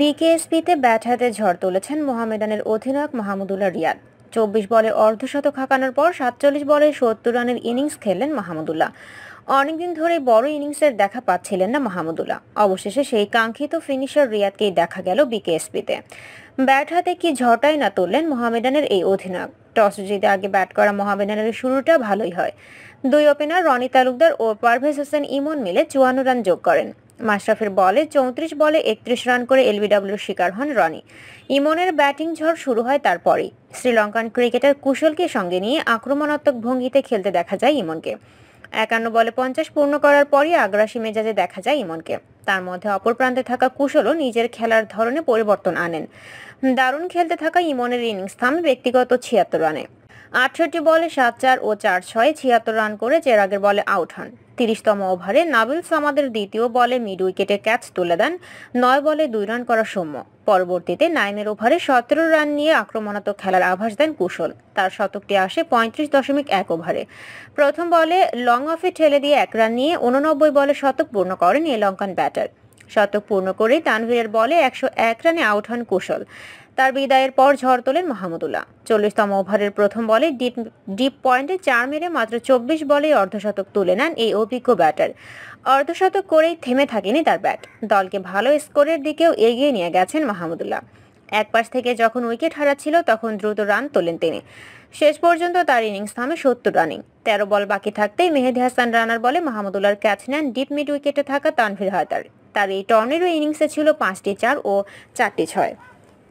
বিকেএসপিতে bat হাতে ঝড় তুলেছেন মোহামেডানের অধিনায়ক মাহমুদুল্লাহ রিয়াদ চব্বিশ বলে অর্ধশতক হাঁকানোর পর সাতচল্লিশ বলে সত্তর রানের ইনিংস খেললেন মাহমুদুল্লাহ অনেকদিন ধরে বড় ইনিংসের দেখা পাচ্ছিলেন না মাহমুদুল্লাহ অবশেষে সেই কাঙ্ক্ষিত ফিনিশার রিয়াদকেই দেখা গেল বিকেএসপিতে ব্যাট হাতে কি ঝটাই না তুললেন মোহামেডানের এই অধিনায়ক টস জিতে আগে ব্যাট করা মোহামেডানের শুরুটা ভালোই হয় দুই ওপেনার রনি তালুকদার ও পারভেজ হোসেন ইমন মিলে চুয়ান্ন রান যোগ করেন মাশরাফের বলে চৌত্রিশ বলে একত্রিশ রান করে এলবিডব্লিউর শিকার হন রনি ইমনের ব্যাটিং ঝড় শুরু হয় তারপরই শ্রীলঙ্কান ক্রিকেটার কুশলকে সঙ্গে নিয়ে আক্রমণাত্মক ভঙ্গিতে খেলতে দেখা যায় ইমনকে একান্ন বলে পঞ্চাশ পূর্ণ করার পরই আগ্রাসী মেজাজে দেখা যায় ইমনকে তার মধ্যে অপর প্রান্তে থাকা কুশলও নিজের খেলার ধরনে পরিবর্তন আনেন দারুণ খেলতে থাকা ইমনের ইনিংস থামে ব্যক্তিগত ছিয়াত্তর রানে আটষট্টি বলে সাত চার ও চার ছয় ছিয়াত্তর রান করে চেরাগের বলে আউট হন তিরিশতম ওভারে নাবিল সামাদের দ্বিতীয় বলে মিড উইকেটে ক্যাচ তুলে দেন নয় বলে দুই রান করা সৌম্য পরবর্তীতে নাইনের ওভারে সতেরো রান নিয়ে আক্রমণাত্মক খেলার আভাস দেন কুশল তার শতকটি আসে পঁয়ত্রিশ দশমিক এক ওভারে প্রথম বলে লং অফে ঠেলে দিয়ে এক রান নিয়ে উননব্বই বলে শতক পূর্ণ করেন এ লঙ্কান ব্যাটার শতক পূর্ণ করে তানভীরের বলে একশো এক রানে আউট হন কুশল তার বিদায়ের পর ঝড় তোলেন মাহমুদুল্লাহ চল্লিশতম ওভারের প্রথম বলে ডিপ ডিপ পয়েন্টে চার মেরে মাত্র চব্বিশ বলে অর্ধশতক তুলে নেন এই অভিজ্ঞ ব্যাটার অর্ধশতক করেই থেমে থাকেনি তার ব্যাট দলকে ভালো স্কোরের দিকেও এগিয়ে নিয়ে গেছেন মাহমুদুল্লাহ এক পাশ থেকে যখন উইকেট হারাচ্ছিল তখন দ্রুত রান তোলেন তিনি শেষ পর্যন্ত তার ইনিংস থামে সত্তর রানিং তেরো বল বাকি থাকতেই মেহেদি হাসান রানার বলে মাহমুদুল্লার ক্যাচ নেন ডিপ মিড উইকেটে থাকা তানভির হায়দার তার এই টর্নেরও ইনিংসে ছিল পাঁচটি চার ও চারটি ছয়